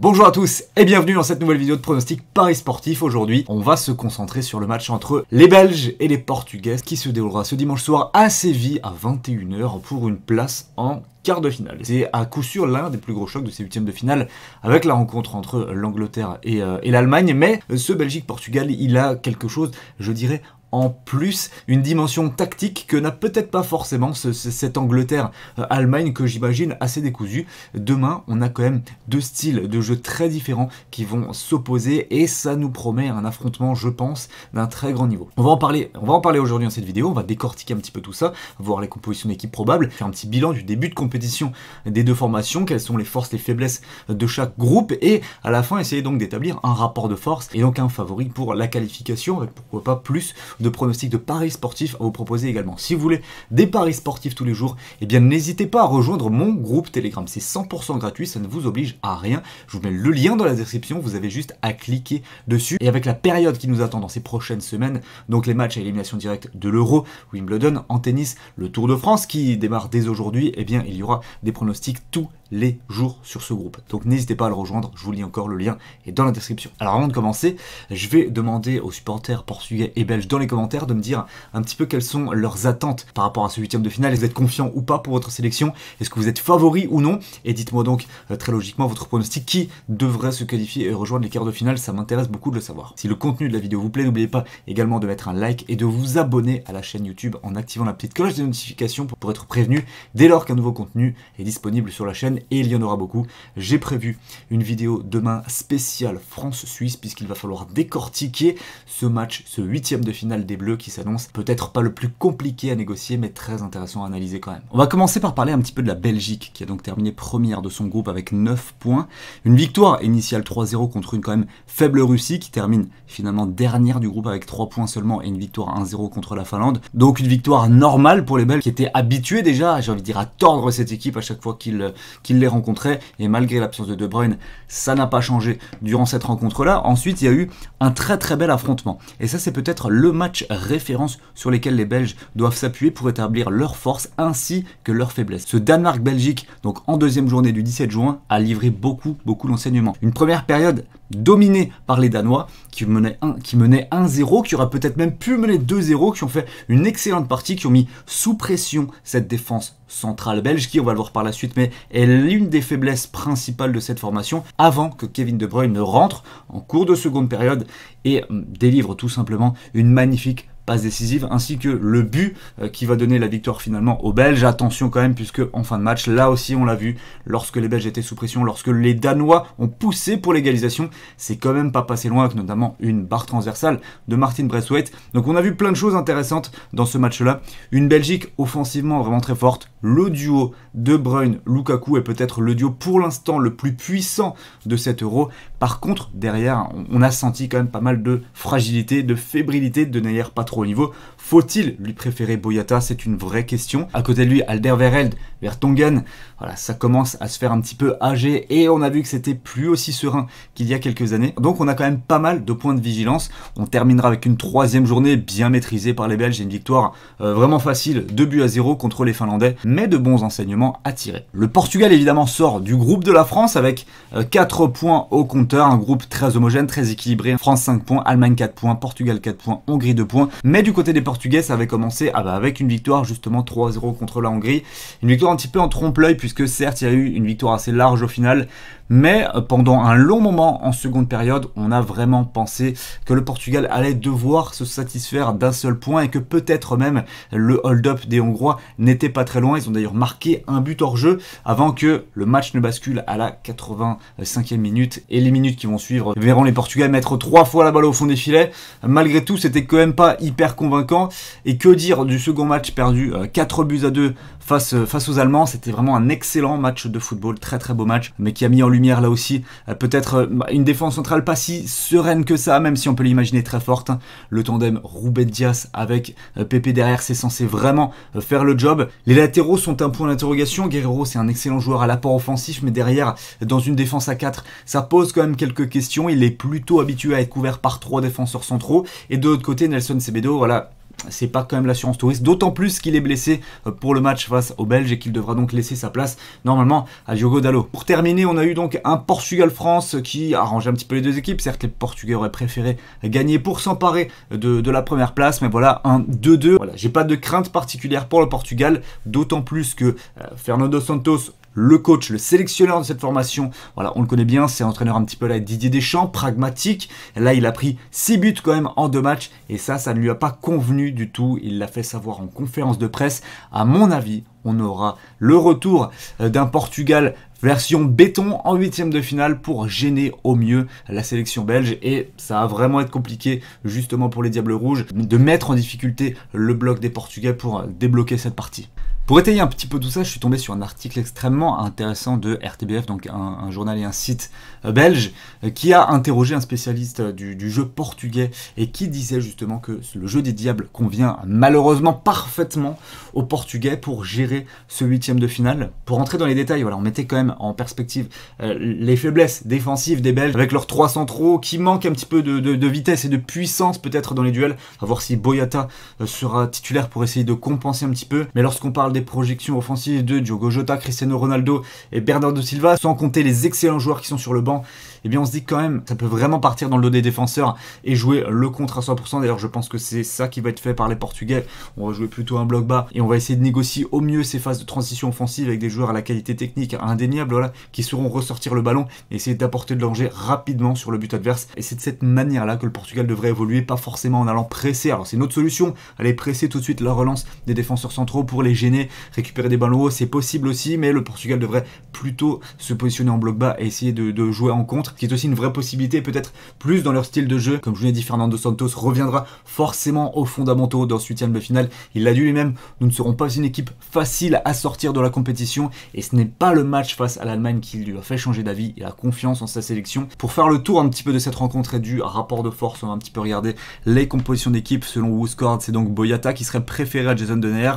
Bonjour à tous et bienvenue dans cette nouvelle vidéo de pronostic Paris sportif. Aujourd'hui, on va se concentrer sur le match entre les Belges et les Portugais qui se déroulera ce dimanche soir à Séville à 21h pour une place en quart de finale. C'est à coup sûr l'un des plus gros chocs de ces huitièmes de finale avec la rencontre entre l'Angleterre et, euh, et l'Allemagne. Mais euh, ce Belgique-Portugal, il a quelque chose, je dirais, en plus une dimension tactique que n'a peut-être pas forcément cette Angleterre-Allemagne euh, que j'imagine assez décousue. Demain, on a quand même deux styles de jeu très différents qui vont s'opposer et ça nous promet un affrontement, je pense, d'un très grand niveau. On va en parler, on va en parler aujourd'hui dans cette vidéo, on va décortiquer un petit peu tout ça, voir les compositions d'équipe probables, faire un petit bilan du début de compétition des deux formations, quelles sont les forces, les faiblesses de chaque groupe et à la fin essayer donc d'établir un rapport de force et donc un favori pour la qualification avec pourquoi pas plus de pronostics, de paris sportifs à vous proposer également. Si vous voulez des paris sportifs tous les jours, eh bien n'hésitez pas à rejoindre mon groupe Telegram. C'est 100% gratuit, ça ne vous oblige à rien. Je vous mets le lien dans la description, vous avez juste à cliquer dessus. Et avec la période qui nous attend dans ces prochaines semaines, donc les matchs à élimination directe de l'Euro, Wimbledon, en tennis, le Tour de France qui démarre dès aujourd'hui, eh bien il y aura des pronostics tous les jours sur ce groupe. Donc n'hésitez pas à le rejoindre, je vous lis encore le lien est dans la description. Alors avant de commencer, je vais demander aux supporters portugais et belges dans les commentaires de me dire un petit peu quelles sont leurs attentes par rapport à ce huitième de finale. Est-ce que vous êtes confiant ou pas pour votre sélection Est-ce que vous êtes favori ou non Et dites-moi donc euh, très logiquement votre pronostic qui devrait se qualifier et rejoindre les quarts de finale, ça m'intéresse beaucoup de le savoir. Si le contenu de la vidéo vous plaît, n'oubliez pas également de mettre un like et de vous abonner à la chaîne YouTube en activant la petite cloche des notifications pour être prévenu dès lors qu'un nouveau contenu est disponible sur la chaîne et il y en aura beaucoup. J'ai prévu une vidéo demain spéciale France-Suisse puisqu'il va falloir décortiquer ce match, ce huitième de finale des Bleus qui s'annonce peut-être pas le plus compliqué à négocier mais très intéressant à analyser quand même. On va commencer par parler un petit peu de la Belgique qui a donc terminé première de son groupe avec 9 points. Une victoire initiale 3-0 contre une quand même faible Russie qui termine finalement dernière du groupe avec 3 points seulement et une victoire 1-0 contre la Finlande. Donc une victoire normale pour les Belges qui étaient habitués déjà, j'ai envie de dire, à tordre cette équipe à chaque fois qu'ils euh, qu'il les rencontrait. Et malgré l'absence de De Bruyne, ça n'a pas changé durant cette rencontre-là. Ensuite, il y a eu un très très bel affrontement. Et ça, c'est peut-être le match référence sur lequel les Belges doivent s'appuyer pour établir leurs forces ainsi que leurs faiblesses. Ce Danemark-Belgique, donc en deuxième journée du 17 juin, a livré beaucoup beaucoup d'enseignements. Une première période dominé par les Danois qui menaient 1-0, qui, aura peut-être même pu mener 2-0, qui ont fait une excellente partie, qui ont mis sous pression cette défense centrale belge qui, on va le voir par la suite, mais est l'une des faiblesses principales de cette formation avant que Kevin De Bruyne ne rentre en cours de seconde période et hum, délivre tout simplement une magnifique passe décisive, ainsi que le but euh, qui va donner la victoire finalement aux Belges. Attention quand même, puisque en fin de match, là aussi on l'a vu, lorsque les Belges étaient sous pression, lorsque les Danois ont poussé pour l'égalisation, c'est quand même pas passé loin, avec notamment une barre transversale de Martin Braithwaite. Donc on a vu plein de choses intéressantes dans ce match-là. Une Belgique offensivement vraiment très forte, le duo de Bruyne, Lukaku est peut-être le duo pour l'instant le plus puissant de cet euro. Par contre, derrière, on a senti quand même pas mal de fragilité, de fébrilité de Neyer pas trop niveau. Faut-il lui préférer Boyata C'est une vraie question. À côté de lui, Alderweireld, Vertongen, voilà, ça commence à se faire un petit peu âgé et on a vu que c'était plus aussi serein qu'il y a quelques années. Donc on a quand même pas mal de points de vigilance. On terminera avec une troisième journée bien maîtrisée par les Belges et une victoire euh, vraiment facile, 2 buts à 0 contre les Finlandais, mais de bons enseignements à tirer. Le Portugal évidemment sort du groupe de la France avec 4 euh, points au compteur, un groupe très homogène, très équilibré. France 5 points, Allemagne 4 points, Portugal 4 points, Hongrie 2 points, mais du côté des Portugais, ça avait commencé ah bah, avec une victoire justement 3-0 contre la Hongrie. Une victoire un petit peu en trompe-l'œil puisque certes il y a eu une victoire assez large au final, mais euh, pendant un long moment en seconde période, on a vraiment pensé que le Portugal allait devoir se satisfaire d'un seul point et que peut-être même le hold-up des Hongrois n'était pas très loin. Ils ont d'ailleurs marqué un but hors jeu avant que le match ne bascule à la 85e minute et les minutes qui vont suivre verront les Portugais mettre trois fois la balle au fond des filets. Malgré tout, c'était quand même pas hyper convaincant. Et que dire du second match perdu 4 euh, buts à 2 euh, face, aux Allemands. C'était vraiment un excellent match de football, très très beau match, mais qui a mis en lumière là aussi euh, peut-être euh, bah, une défense centrale pas si sereine que ça, même si on peut l'imaginer très forte. Hein. Le tandem Ruben Dias avec Pepe derrière, c'est censé vraiment faire le job. Les latéraux sont un point d'interrogation. Guerrero, c'est un excellent joueur à l'apport offensif, mais derrière, dans une défense à 4, ça pose quand même quelques questions. Il est plutôt habitué à être couvert par trois défenseurs centraux. Et de l'autre côté, Nelson Cebedo, voilà, c'est pas quand même l'assurance touriste, d'autant plus qu'il est blessé euh, pour le match face aux Belges et qu'il devra donc laisser sa place normalement à Diogo Dallo. Pour terminer, on a eu donc un Portugal-France qui arrangeait un petit peu les deux équipes. Certes, les Portugais auraient préféré gagner pour s'emparer de, la première place, mais voilà, un 2-2. Voilà, j'ai pas de crainte particulière pour le Portugal, d'autant plus que euh, Fernando Santos le coach, le sélectionneur de cette formation. Voilà, on le connaît bien, c'est l'entraîneur entraîneur un petit peu là, Didier Deschamps, pragmatique. Là, il a pris 6 buts quand même en deux matchs et ça, ça ne lui a pas convenu du tout. Il l'a fait savoir en conférence de presse. À mon avis, on aura le retour euh, d'un Portugal version béton en huitième de finale pour gêner au mieux la sélection belge et ça va vraiment être compliqué justement pour les Diables Rouges de mettre en difficulté le bloc des Portugais pour débloquer cette partie. Pour étayer un petit peu tout ça, je suis tombé sur un article extrêmement intéressant de RTBF, donc un, journal et un site euh, belge, euh, qui a interrogé un spécialiste euh, du, jeu portugais et qui disait justement que le jeu des diables convient malheureusement parfaitement aux Portugais pour gérer ce huitième de finale. Pour rentrer dans les détails, voilà, on mettait quand même en perspective les faiblesses défensives des Belges avec leurs 300 trop qui manquent un petit peu de, vitesse et de puissance peut-être dans les duels, à voir si Boyata sera titulaire pour essayer de compenser un petit peu. Mais lorsqu'on parle des projections offensives de Diogo Jota, Cristiano Ronaldo et Bernardo Silva, sans compter les excellents joueurs qui sont sur le banc eh bien on se dit quand même, ça peut vraiment partir dans le dos des défenseurs et jouer le contre à 100%. D'ailleurs, je pense que c'est ça qui va être fait par les Portugais. On va jouer plutôt un bloc bas et on va essayer de négocier au mieux ces phases de transition offensive avec des joueurs à la qualité technique indéniable, voilà, qui sauront ressortir le ballon et essayer d'apporter de l'enjeu rapidement sur le but adverse. Et c'est de cette manière-là que le Portugal devrait évoluer, pas forcément en allant presser. Alors c'est une autre solution, aller presser tout de suite la relance des défenseurs centraux pour les gêner, récupérer des ballons hauts, c'est possible aussi, mais le Portugal devrait plutôt se positionner en bloc bas et essayer de, jouer en contre qui est aussi une vraie possibilité, peut-être plus dans leur style de jeu. Comme je vous l'ai dit, Fernando Santos reviendra forcément aux fondamentaux dans ce huitième de finale. Il l'a dit lui-même, nous ne serons pas une équipe facile à sortir de la compétition et ce n'est pas le match face à l'Allemagne qui lui a fait changer d'avis et a confiance en sa sélection. Pour faire le tour un petit peu de cette rencontre et du rapport de force, on va un petit peu regarder les compositions d'équipe. Selon scorent, c'est donc Boyata qui serait préféré à Jason Denner.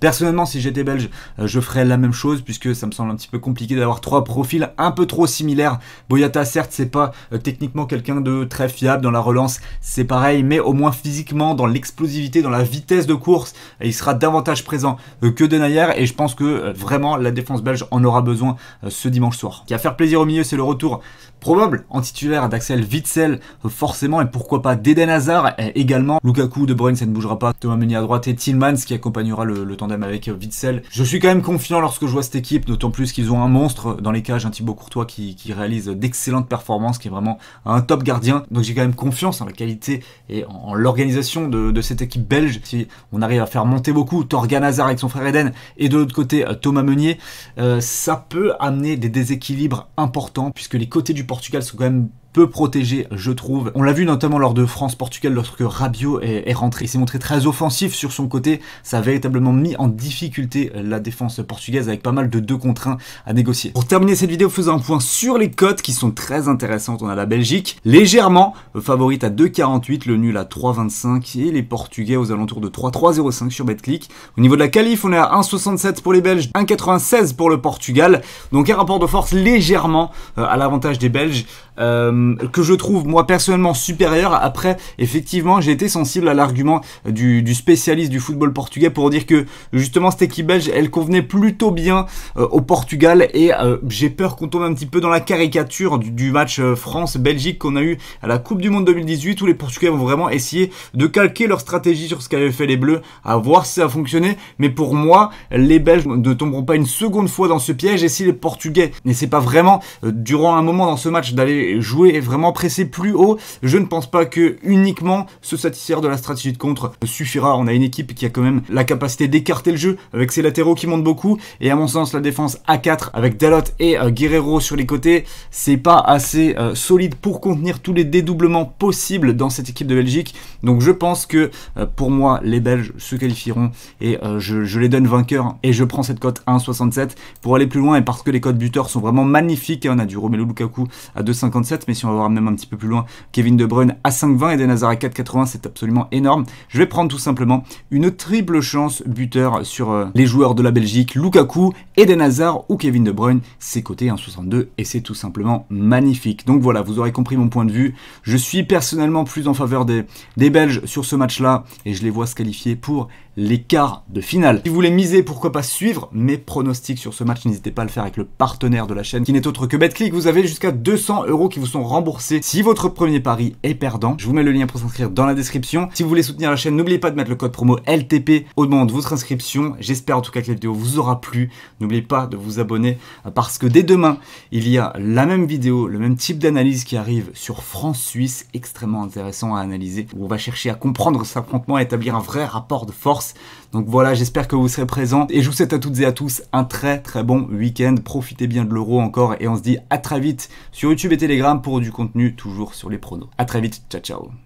Personnellement, si j'étais belge, euh, je ferais la même chose puisque ça me semble un petit peu compliqué d'avoir trois profils un peu trop similaires. Boyata, certes, c'est pas euh, techniquement quelqu'un de très fiable dans la relance, c'est pareil, mais au moins physiquement, dans l'explosivité, dans la vitesse de course, il sera davantage présent euh, que Denayer. Et je pense que euh, vraiment, la défense belge en aura besoin ce dimanche soir. Qui va faire plaisir au milieu, c'est le retour probable en titulaire d'Axel Witzel, forcément, et pourquoi pas d'Eden Hazard également. Lukaku, De Bruyne, ça ne bougera pas. Thomas Meunier à droite et Tillmans qui accompagnera le, tandem avec Witzel. Je suis quand même confiant lorsque je vois cette équipe, d'autant plus qu'ils ont un monstre dans les cages, un Thibaut Courtois qui, qui réalise d'excellentes performance, qui est vraiment un top gardien. Donc j'ai quand même confiance en la qualité et en, l'organisation de, cette équipe belge. Si on arrive à faire monter beaucoup Torgan Hazard avec son frère Eden et de l'autre côté euh, Thomas Meunier, euh, ça peut amener des déséquilibres importants puisque les côtés du Portugal sont quand même protégé, je trouve. On l'a vu notamment lors de France-Portugal, lorsque Rabiot est, rentré. Il s'est montré très offensif sur son côté. Ça a véritablement mis en difficulté euh, la défense portugaise avec pas mal de deux contre à négocier. Pour terminer cette vidéo, faisons un point sur les cotes qui sont très intéressantes. On a la Belgique légèrement euh, favorite à 2,48, le nul à 3,25 et les Portugais aux alentours de 3,305 sur BetClick. Au niveau de la qualif, on est à 1,67 pour les Belges, 1,96 pour le Portugal. Donc un rapport de force légèrement euh, à l'avantage des Belges. Euh, que je trouve moi personnellement supérieur. Après, effectivement, j'ai été sensible à l'argument du, spécialiste du football portugais pour dire que justement cette équipe belge, elle convenait plutôt bien euh, au Portugal et euh, j'ai peur qu'on tombe un petit peu dans la caricature du, match France-Belgique qu'on a eu à la Coupe du Monde 2018 où les Portugais vont vraiment essayer de calquer leur stratégie sur ce qu'avaient fait les Bleus, à voir si ça a fonctionné. Mais pour moi, les Belges ne tomberont pas une seconde fois dans ce piège et si les Portugais n'essaient pas vraiment durant un moment dans ce match d'aller jouer vraiment pressé plus haut. Je ne pense pas que uniquement se satisfaire de la stratégie de contre suffira. On a une équipe qui a quand même la capacité d'écarter le jeu avec ses latéraux qui montent beaucoup et à mon sens la défense A4 avec Dalot et euh, Guerrero sur les côtés, c'est pas assez euh, solide pour contenir tous les dédoublements possibles dans cette équipe de Belgique. Donc je pense que euh, pour moi les Belges se qualifieront et je, les donne vainqueurs et je prends cette cote 1,67 pour aller plus loin et parce que les codes buteurs sont vraiment magnifiques. Hein, on a du Romelu Lukaku à 2,57 mais si on va voir même un petit peu plus loin, Kevin De Bruyne à 5,20 et Denazar à 4,80, c'est absolument énorme. Je vais prendre tout simplement une triple chance buteur sur euh, les joueurs de la Belgique, Lukaku, Eden Hazard ou Kevin De Bruyne, c'est coté 1,62 et c'est tout simplement magnifique. Donc voilà, vous aurez compris mon point de vue. Je suis personnellement plus en faveur des, des Belges sur ce match-là et je les vois se qualifier pour L'écart de finale. Si vous voulez miser, pourquoi pas suivre mes pronostics sur ce match, n'hésitez pas à le faire avec le partenaire de la chaîne qui n'est autre que BetClick. Vous avez jusqu'à 200 euros qui vous sont remboursés si votre premier pari est perdant. Je vous mets le lien pour s'inscrire dans la description. Si vous voulez soutenir la chaîne, n'oubliez pas de mettre le code promo LTP au moment de votre inscription. J'espère en tout cas que la vidéo vous aura plu. N'oubliez pas de vous abonner euh, parce que dès demain, il y a la même vidéo, le même type d'analyse qui arrive sur France-Suisse, extrêmement intéressant à analyser. Où on va chercher à comprendre cet affrontement, Et établir un vrai rapport de force donc voilà, j'espère que vous serez présents et je vous souhaite à toutes et à tous un très très bon week-end. Profitez bien de l'euro encore et on se dit à très vite sur YouTube et Telegram pour du contenu toujours sur les pronos. À très vite, ciao ciao